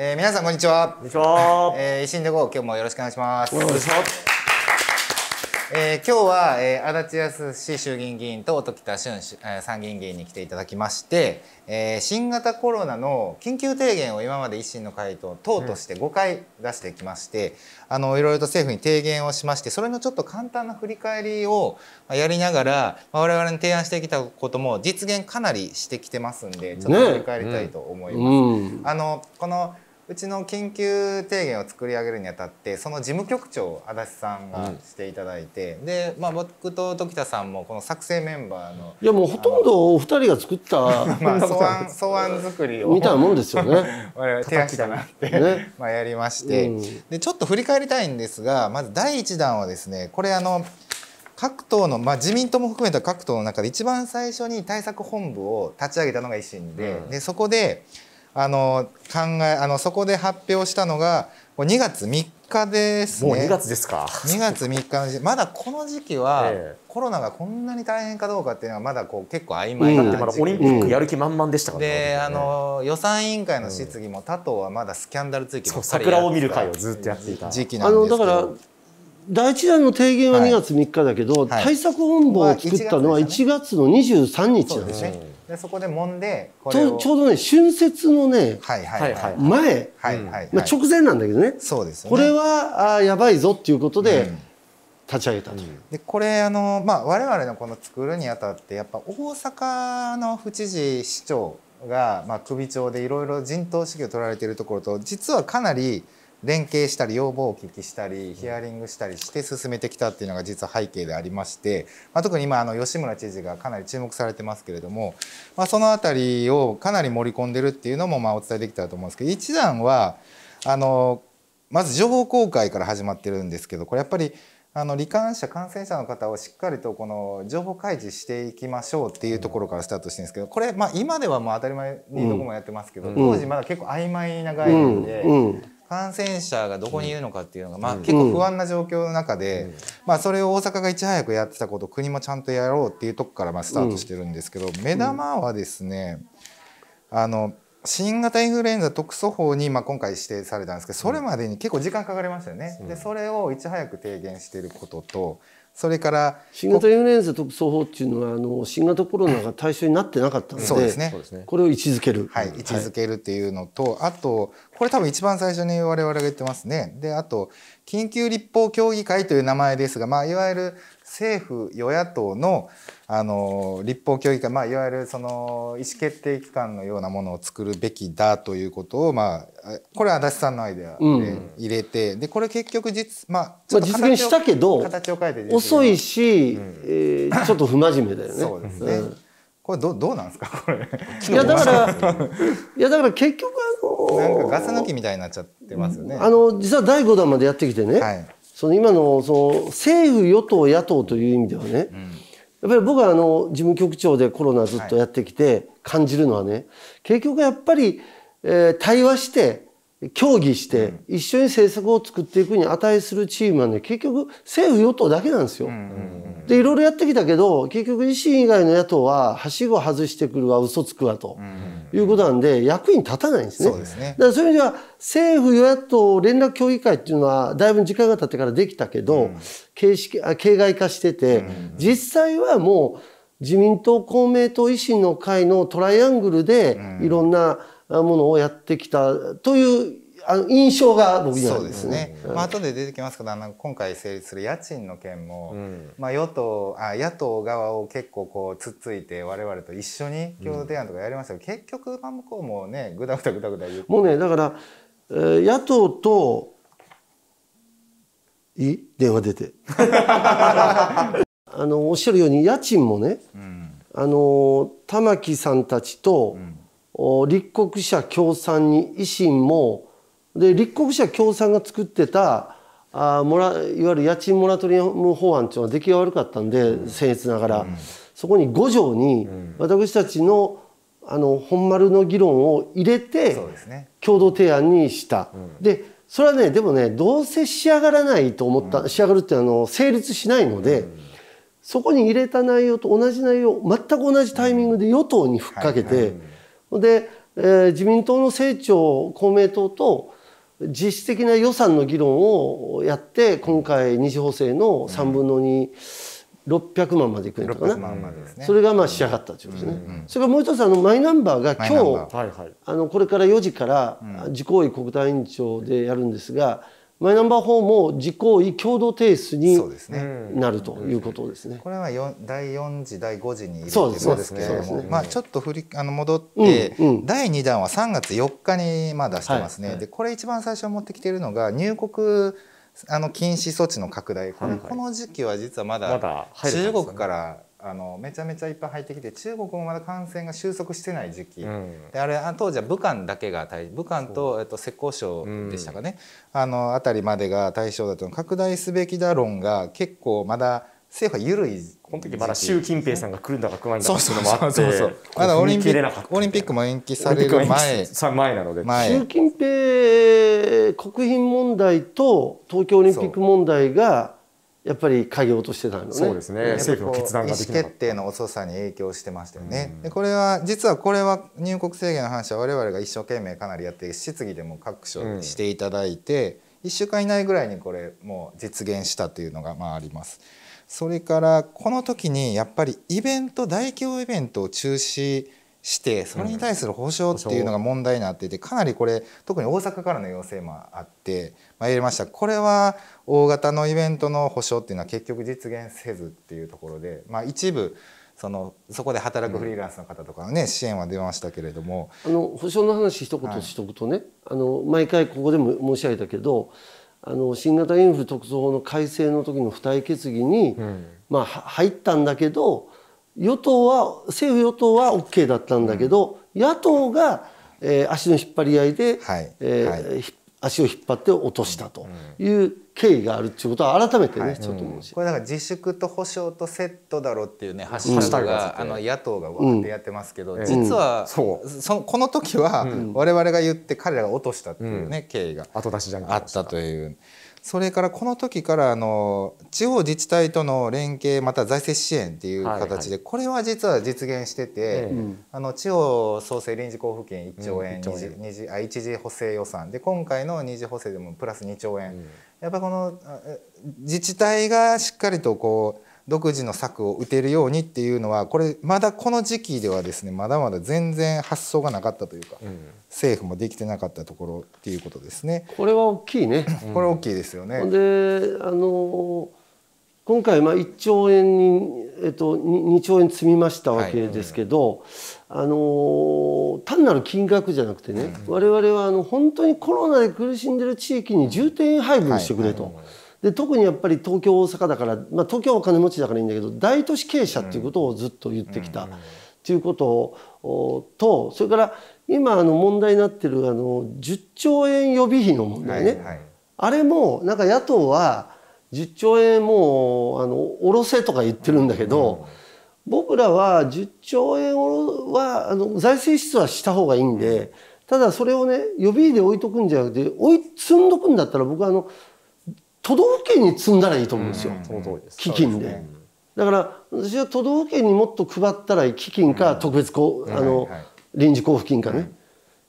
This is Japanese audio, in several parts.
えー、皆さんこんにちは。こんにちは。えー、維新で今日もよろしくお願いします。お願いします。えー、今日は、えー、足立康衆議院議員と音喜多俊、え参議院議員に来ていただきまして、えー、新型コロナの緊急提言を今まで維新の会と党として5回出してきまして、うん、あのいろいろと政府に提言をしましてそれのちょっと簡単な振り返りをやりながら、まあ、我々に提案してきたことも実現かなりしてきてますんでちょっと振り返りたいと思います。ねうん、あのこのうちの緊急提言を作り上げるにあたってその事務局長を足立さんがしていただいて、うん、で、まあ、僕と時田さんもこの作成メンバーのいやもうほとんどお二人が作った まあ、草案草案作りを 見たもんですよね我々手足だなって、ね、まあやりまして、うん、でちょっと振り返りたいんですがまず第1弾はですねこれあの各党の、まあ、自民党も含めた各党の中で一番最初に対策本部を立ち上げたのが維新でうん、でそこで。あの考えあのそこで発表したのが2月3日ですね。もう2月ですか。2月3日の時まだこの時期は、コロナがこんなに大変かどうかっていうのはまだこう結構曖昧な、うん、だってオリンピックやる気満々でしたからね。で、あの予算委員会の質疑も他党はまだスキャンダル追及ば桜を見る会をずっとやっていた時期なんですけど。あのだから第一弾の提言は2月3日だけど、はいはい、対策本部を作ったのは1月の23日なんですね。でそこで揉んでこれをちょうどね春節のねはいはいはい前、はいはい、直前なんだけどねそうです、ね、これはあやばいぞっていうことで、立ち上げたと、うん、でこれあの、まあ、我々のこの作るにあたってやっぱ大阪の府知事市長が、まあ、首長でいろいろ人頭指揮を取られているところと実はかなり連携したり要望をお聞きしたりヒアリングしたりして進めてきたっていうのが実は背景でありまして、まあ、特に今あの吉村知事がかなり注目されてますけれども、まあ、その辺りをかなり盛り込んでるっていうのもまあお伝えできたらと思うんですけど一段はあのまず情報公開から始まってるんですけどこれやっぱりあの罹患者感染者の方をしっかりとこの情報開示していきましょうっていうところからスタートしてるんですけどこれまあ今ではもう当たり前にどこもやってますけど、当時まだ結構曖昧な概念で。感染者がどこにいるのかっていうのが、まあ、結構不安な状況の中で、まあ、それを大阪がいち早くやってたことを国もちゃんとやろうっていうとこからまあスタートしてるんですけど、目玉はですねあの新型インフルエンザ特措法にまあ今回指定されたんですけどそれまでに結構時間かかりましたよね。でそれをいち早く提言していることとそれから新型インフルエンザ特措法っていうのはあの新型コロナが対象になってなかったので、そうですね。これを位置づける、はい、位置づけるっていうのと、はい、あとこれ多分一番最初に我々が言ってますね。で、あと緊急立法協議会という名前ですが、まあいわゆる政府与野党のあの立法協議会、まあ、いわゆるその意思決定機関のようなものを作るべきだということを、まあ、これは足立さんのアイデアで入れて、うん、でこれ結局実,、まあ、ちょ実現したけど形を変えて遅いし、うん、えー、ちょっと不真面目だよね。そうですね、うん、これどどうなんですかこれいやだからいやだから結局あのー、なんかガス抜きみたいになっちゃってますよね。あの実は第5弾までやってきてね、はい、その今のその政府与党野党という意味ではね、うんやっぱり僕はあの事務局長でコロナずっとやってきて感じるのはね、はい、結局やっぱり、えー、対話して協議して、一緒に政策を作っていくに値するチームはね結局政府与党だけなんですよ。でいろいろやってきたけど結局維新以外の野党ははしご外してくるわ嘘つくわと。うんいうことなんで、役に立たないんですね。そうですね。だからそういう意味では、政府与野党連絡協議会っていうのは、だいぶ時間が経ってからできたけど、うん、形式、形骸化してて、実際はもう、自民党、公明党、維新の会のトライアングルで、いろんなものをやってきたというあの印象がそうですね、まあ後で出てきますけどあの今回成立する家賃の件も、うん、まあ、与党あ野党側を結構こうつっついて我々と一緒に共同提案とかやりましたけど、結局、向こうもねぐだぐだぐだぐだ言うもうねだから、えー、野党とい電話出て あのおっしゃるように家賃もね、うん、あの玉木さんたちと、立国者共産に維新もで立国者共産が作ってたあもらいわゆる家賃モラトリアム法案っていうのは出来が悪かったんで、うん、僭越ながら、うん、そこに5条に私たちのあの本丸の議論を入れて、ね、共同提案にした。うん、でそれはねでもねどうせ仕上がらないと思った、仕上がるっていうのは成立しないので、そこに入れた内容と同じ内容全く同じタイミングで与党にふっかけて、はいはい、で、えー、自民党の政調公明党と実質的な予算の議論をやって今回2次補正の3分の2、600万までいくんかな、ね、それがまあ仕上がったということですね、うんうん、それからもう一つあのマイナンバーが今日、あのこれから4時から、自公委国対委員長でやるんですが、マイナンバー法も自公位共同提出になるということですね。これは第4次第5次に入れてですけれども、まあ、ちょっと振りあの戻って、第2弾は3月4日にまあ出してますね。でこれ一番最初持ってきているのが入国あの禁止措置の拡大この時期は実はまだ中国からあのめちゃめちゃいっぱい入ってきて中国もまだ感染が収束してない時期、うん、であれ当時は武漢だけが武漢と、えっと、浙江省でしたかね、うん、あの辺りまでが対象だと拡大すべきだ論が結構まだ政府は緩いこの時まだ習近平さんが来るんだか来ないんだかっていうのもあってまだオリンピックも延期される前前なので習近平国賓問題と東京オリンピック問題がやっぱり変業としてたのね。そうですね。政府の決断ができなか意思決定の遅さに影響してましたよね。でこれは実はこれは入国制限の話は我々が一生懸命かなりやって質疑でも各所していただいて、うん、週間以内ぐらいにこれもう実現したというのがまああります。それからこの時にやっぱりイベント大規模イベントを中止してそれに対する補償っていうのが問題になっていてかなりこれ特に大阪からの要請もあって参りましたこれは大型のイベントの補償っていうのは結局実現せずっていうところで、まあ、一部そのそこで働くフリーランスの方とかのね、支援は出ましたけれどもあの補償の話一言しとくとね、はい、あの毎回ここでも申し上げたけどあの新型インフル特措法の改正の時の付帯決議に、うん、まあ、入ったんだけど与党は政府与党は OK だったんだけど、うん、野党が、えー、足の引っ張り合いで、はいえー、はい、足を引っ張って落としたという経緯があるっていうことは改めてね、はい、ちょっと思うし、これなんか自粛と保障とセットだろうっていうねハッシュタが、うん、あの野党がわってやってますけど、うん、実は、うん、そこの時は我々が言って彼らが落としたっていうね、経緯が後出しじゃあったという。それからこの時からあの地方自治体との連携また財政支援っていう形でこれは実は実現しててあの地方創生臨時交付金1兆円1次補正予算で今回の2次補正でもプラス2兆円やっぱこの自治体がしっかりとこう独自の策を打てるようにっていうのはこれまだこの時期ではですねまだまだ全然発想がなかったというか、うん、政府もできてなかったところっていうことですね。これは大きいね。これ大きいですよね。うん、であの今回まあ1兆円に、えっと、2兆円積みましたわけですけど、はいうん、あの単なる金額じゃなくてね、我々はあの本当にコロナで苦しんでる地域に重点配分してくれと。はいはいで特にやっぱり東京大阪だから、まあ、東京はお金持ちだからいいんだけど大都市経営者っていうことをずっと言ってきたっていうこととそれから今あの問題になってるあの10兆円予備費の問題ね、はいはい、あれもなんか野党は10兆円もうあの下ろせとか言ってるんだけど、僕らは10兆円はあの財政出はした方がいいんで。ただそれをね予備費で置いとくんじゃなくて置い積んどくんだったら僕はあの都道府県に積んだらいいと思うんですよ、基金で。だから私は都道府県にもっと配ったらいい基金か特別こう、あの臨時交付金かね、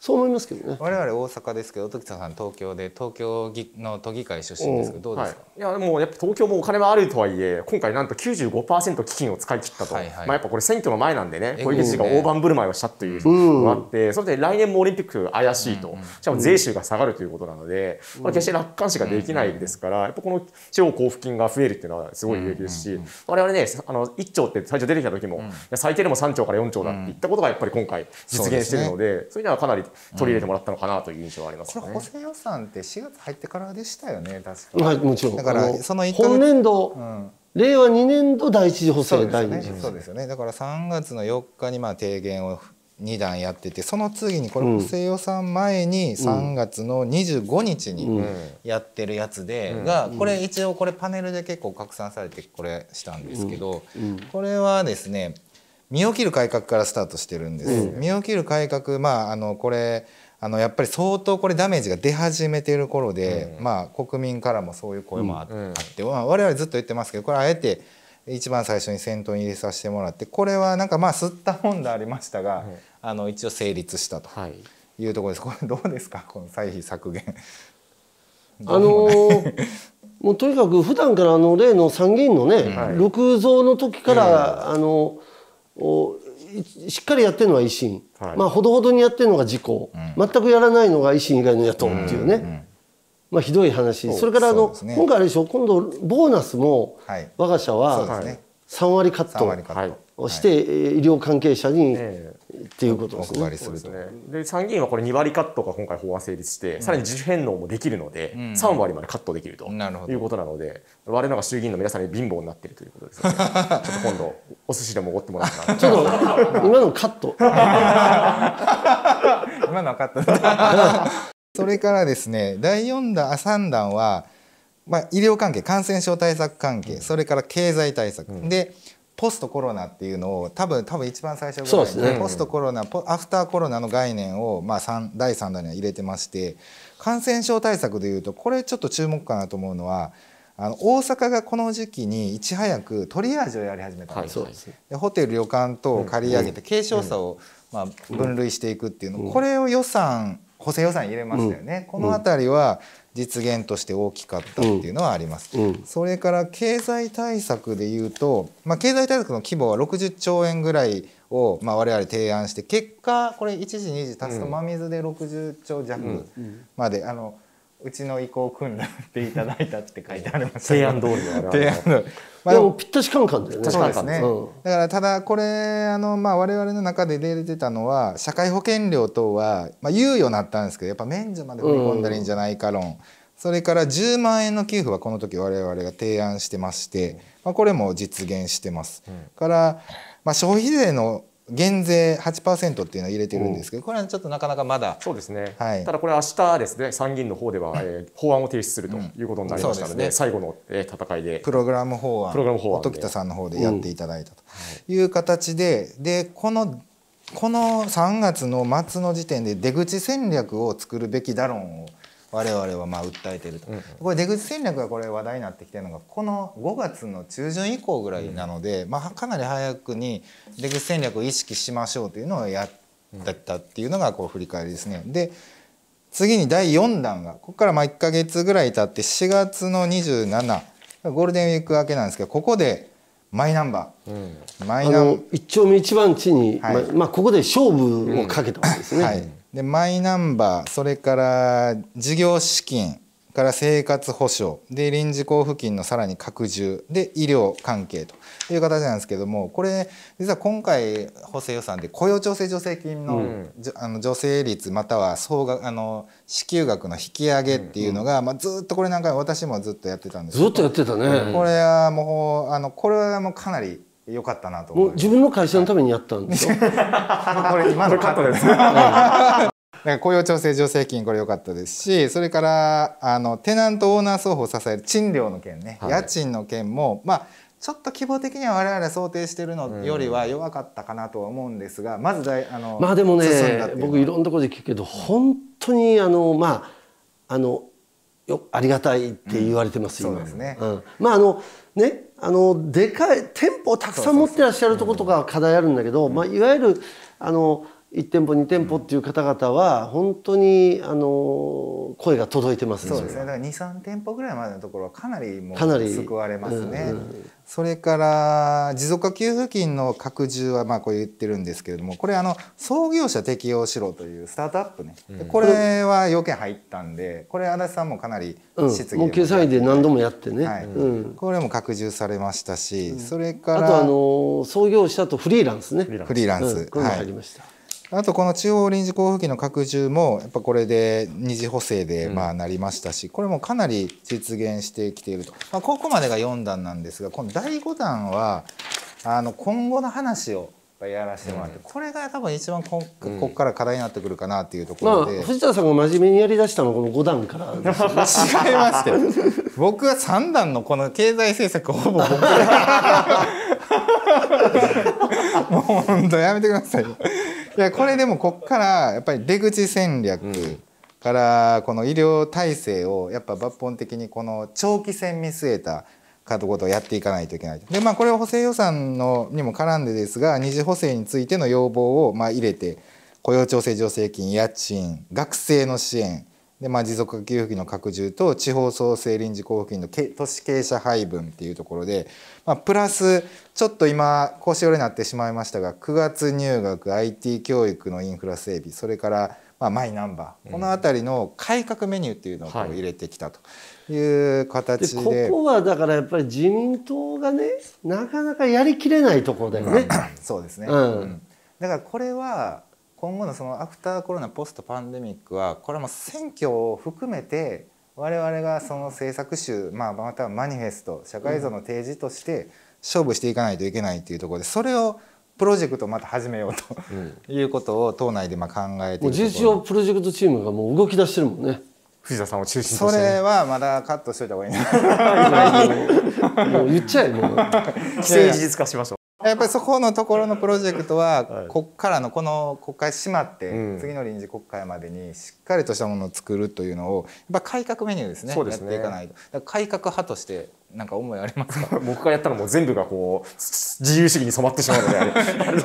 そう思いますけどね我々大阪ですけど時田さん東京で東京の都議会出身ですけどどうですか、はい、いやもうやっぱ東京もお金はあるとはいえ今回なんと95%基金を使い切ったと、はいはい、まあ、やっぱこれ選挙の前なんでね小池知事が大盤振る舞いをしたというのがあって、うん、それで来年もオリンピック怪しいと、うんうん、しかも税収が下がるということなので、うん、まあ、決して楽観視ができないですから、うんうん、やっぱこの地方交付金が増えるっていうのはすごい有益ですし、うんうん我々ねあの1兆って最初出てきた時も、うん、最低でも3兆から4兆だって言ったことがやっぱり今回実現してるので、そう、ね、いうのはかなり取り入れてもらったのかなという印象はあります、ねうん、補正予算って4月入ってからでしたよね確かはいもちろんだからその本年度、うん、令和2年度第一次補正、そうですよねだから3月の4日にまあ提言を2段やっててその次にこれ補正予算前に3月の25日にやってるやつで、がこれ一応これパネルで結構拡散されてこれしたんですけど、これはですね身を切る改革からスタートしてるんです。うん、身を切る改革、まあ、あのこれあのやっぱり相当これダメージが出始めている頃で、うん、まあ、国民からもそういう声もあって、まあ、我々ずっと言ってますけどこれあえて一番最初に先頭に入れさせてもらってこれはなんかまあ吸った本でありましたが、あの一応成立したというところです。これどうですかこの歳費削減あのーもうとにかく普段からあの例の参議院のね、はい、6増の時から、あのをしっかりやってるのは維新、はい、まあほどほどにやってるのが自公、うん、全くやらないのが維新以外の野党っていうね、うんうん、まあ、ひどい話それからあの、ね、今回あれでしょ今度ボーナスも我が社は3割カットをして医療関係者にっていうことですね。割するとで、ね、参議院はこれ2割カットが今回法案成立して、うん、さらに自主返納もできるので、うん、3割までカットできるということなので我なが衆議院の皆さんに貧乏になっているということですね ちょっと今度お寿司でもおごってもらったらちょっと今のカット 今のカットそれからですね第4弾3弾は、まあ、医療関係感染症対策関係、うん、それから経済対策、でポストコロナっていうのを多分多分一番最初ぐらいで、ね、ポストコロナポアフターコロナの概念を、まあ、3第3弾には入れてまして感染症対策でいうとこれちょっと注目かなと思うのは。あの大阪がこの時期にいち早くトリアージをやり始めたんです,、はい、ですでホテル旅館等を借り上げて軽症者を、まあ、分類していくっていうの、これを予算補正予算入れましたよね、この辺りは実現として大きかったっていうのはあります。うんうん、それから経済対策でいうと、まあ、経済対策の規模は60兆円ぐらいをまあ我々提案して結果これ1時2時足すと真水で60兆弱まで、あのうちの意向訓練っていただいたって書いてあります 提案通りだ提案通りまあ、でもぴったしカンカンだよね。そうですね。うん、だからただこれあのまあ我々の中で出れてたのは社会保険料等はまあ猶予になったんですけどやっぱ免除まで振り込んだらいいんじゃないか論。うんそれから10万円の給付はこの時我々が提案してまして、まあ、これも実現してます。から、まあ、消費税の減税8%っていうのは入れてるんですけど、これはちょっとなかなかまだそうですね、はい、ただこれ、明日ですね、参議院の方では、えー、法案を提出するということになりましたので、うんでね、最後の、えー、戦いで、プログラム法案、プログラム法案時田さんの方でやっていただいたという形で、でこのこの3月の末の時点で出口戦略を作るべきだろを我々はまあ訴えてると、うんうん、これ出口戦略がこれ話題になってきてるのがこの5月の中旬以降ぐらいなので、うん、まあ、かなり早くに出口戦略を意識しましょうというのをやったっていうのがこう振り返りですね。で次に第4弾がここからまあ1か月ぐらい経って4月の27ゴールデンウィーク明けなんですけどここでマイナンバー、うん、マイナン一丁目一番地に、はい、まあ、ここで勝負をかけたわけですね。はいでマイナンバーそれから事業資金から生活保障で臨時交付金のさらに拡充で医療関係という形なんですけどもこれ実は今回補正予算で雇用調整助成金のうん、あの助成率または総額あの支給額の引き上げっていうのが、うん、まあ、ずっとこれなんか私もずっとやってたんですけどずっとやってたねこれはもうあのこれはもうかなり良かったなと自分の会社のためにやったんですよ。これ今のカットです。雇用調整助成金これ良かったですしそれからあのテナントオーナー双方を支える賃料の件ね、はい、家賃の件もまあちょっと規模的には我々想定してるのよりは弱かったかなとは思うんですが、うん、まずだいあのまあでもね僕いろんなところで聞くけど本当にあのまああのよありがたいって言われてます、うん、今そうですね、うん、まああのねあのでかい店舗をたくさん持ってらっしゃるところとか課題あるんだけど、まあ、いわゆるあの1店舗2店舗っていう方々は本当にあの声が届いてますね。そうですね。だから23店舗ぐらいまでのところはかなりもう救われますね。うんうん、それから持続化給付金の拡充はまあこう言ってるんですけれども、これあの創業者適用しろというスタートアップね。うん、これは要件入ったんで、これ足立さんもかなり質疑、うん、もう決済で何度もやってね。これも拡充されましたし、それからあとあの創業者とフリーランスね。フリーランス。はい。入りました。はいあとこの中央臨時交付金の拡充もやっぱこれで二次補正でまあなりましたし、これもかなり実現してきていると、まあ、ここまでが4段なんですがこの第5段はあの今後の話をやらせてもらって、これが多分一番ここから課題になってくるかなっていうところで、まあ、藤田さんが真面目にやりだしたのはこの5段から、ね、違いまして僕は3段のこの経済政策ほぼ もう本当やめてくださいいやこれでもこっからやっぱり出口戦略からこの医療体制をやっぱ抜本的にこの長期戦見据えたかとことをやっていかないといけないでまあこれは補正予算のにも絡んでですが二次補正についての要望をまあ入れて雇用調整助成金家賃学生の支援で、まあ、持続化給付金の拡充と地方創生臨時交付金の都市傾斜配分っていうところで、まあ、プラスちょっと今腰折れになってしまいましたが9月入学 IT 教育のインフラ整備それからまあマイナンバー、うん、この辺りの改革メニューっていうのを入れてきたという形ではいで、ここはだからやっぱり自民党がねなかなかやりきれないところだよね。そうですね、うん、だからこれは今後のそのアフターコロナポストパンデミックはこれはも選挙を含めて我々がその政策集、まあ、またはマニフェスト社会像の提示として勝負していかないといけないっていうところでそれをプロジェクトまた始めようと、いうことを党内でまあ考えている事実上プロジェクトチームがもう動き出してるもんね藤田さんを中心、ね、それはまだカットしといた方がいいな 言っちゃえもう既成事実化しましょやっぱりそこのところのプロジェクトは、ここからのこの国会閉まって、次の臨時国会までにしっかりとしたものを作るというのをやっぱ改革メニューですね、ね、やっていかないと改革派としてなんか思いありますか僕がやったらもう全部がこう自由主義に染まってしまうので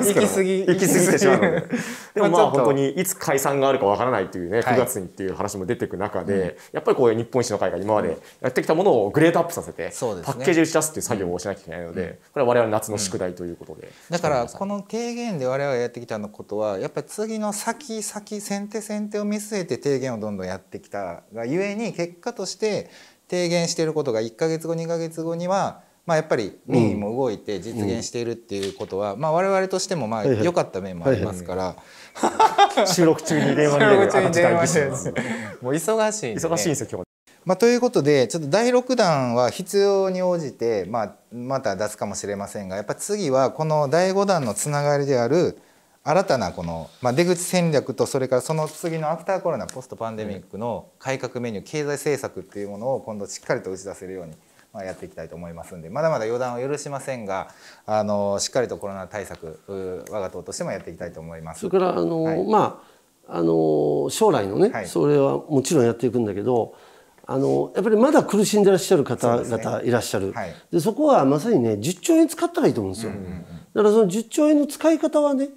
行き過ぎ行き過ぎてしまうので でもまあ本当にいつ解散があるかわからないというね9月にっていう話も出てく中で、はい、やっぱりこういう日本一の会が今までやってきたものをグレードアップさせて、うん、パッケージ打ち出すっていう作業をしなきゃいけないので、うん、これは我々夏の宿題ということで、うん、だからこの提言で我々がやってきたのことはやっぱり次の先先先手先手を見据えて提言をどんどんやってきたがゆえに結果として提言していることが1か月後2か月後には、まあ、やっぱり民意も動いて実現しているっていうことは、うん、まあ、我々としてもまあ良かった面もありますから、収録中に電話に出るにしてもう忙しい、ね、忙しいんですよ今日。まあ、ということでちょっと第6弾は必要に応じて、まあ、また出すかもしれませんがやっぱ次はこの第5弾のつながりである新たなこの、まあ、出口戦略とそれからその次のアフターコロナポストパンデミックの改革メニュー経済政策っていうものを今度しっかりと打ち出せるように、まあ、やっていきたいと思いますんでまだまだ予断を許しませんがあのしっかりとコロナ対策我が党としてもやっていきたいと思います。それからあの、はい、まああの将来のね、はい、それはもちろんやっていくんだけどあのやっぱりまだ苦しんでらっしゃる方々いらっしゃるそで、ねはいで、そこはまさにね10兆円使ったらいいと思うんですよ、うんうんうん、だからその1兆円の使い方はね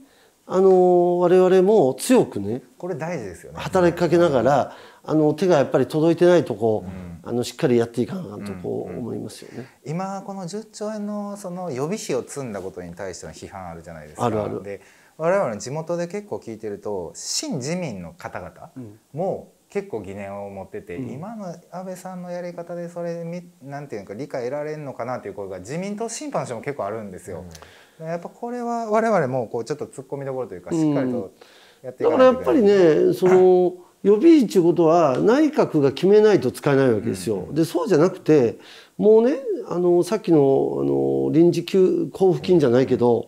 あの我々も強くねこれ大事ですよね働きかけながら、あの手がやっぱり届いてないとこ、うん、あのしっかりやっていかなとこう思いますよね、うんうん、今この10兆円のその予備費を積んだことに対しての批判あるじゃないですか。あるあるで我々地元で結構聞いてると新自民の方々も結構疑念を持ってて、うん、今の安倍さんのやり方でそれみなんていうか理解得られるのかなという声が自民党審判所も結構あるんですよ。うんやっぱこれは我々もこうちょっと突っ込みどころというかしっかりとやっていかないといない、うん、だからやっぱりねその 予備費っていうことは内閣が決めないと使えないわけですよ。うんでそうじゃなくてもうねあのさっきのあの臨時給交付金じゃないけど、うん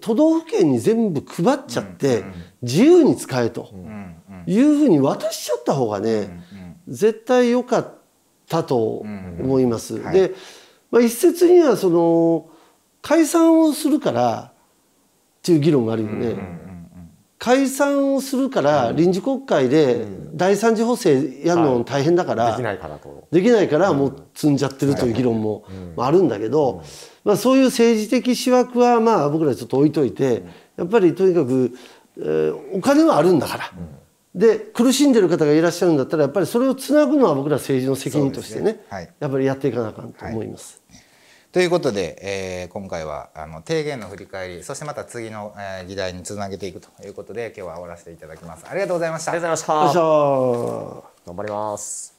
都道府県に全部配っちゃって、自由に使えというふうに渡しちゃった方がね、うんうん、絶対良かったと思います。うんうんはい、で、まあ、一説にはその解散をするからっていう議論があるよね。解散をするから臨時国会で第三次補正やるの大変だから、できないからもう積んじゃってるという議論もあるんだけど、まあ、そういう政治的思惑はまあ僕らちょっと置いといてやっぱりとにかく、お金はあるんだから。で苦しんでる方がいらっしゃるんだったらやっぱりそれをつなぐのは僕ら政治の責任としてねやっぱりやっていかなあかんと思います。ということで、えー、今回はあの提言の振り返りそしてまた次の、えー、議題につなげていくということで今日は終わらせていただきますありがとうございましたありがとうございました頑張ります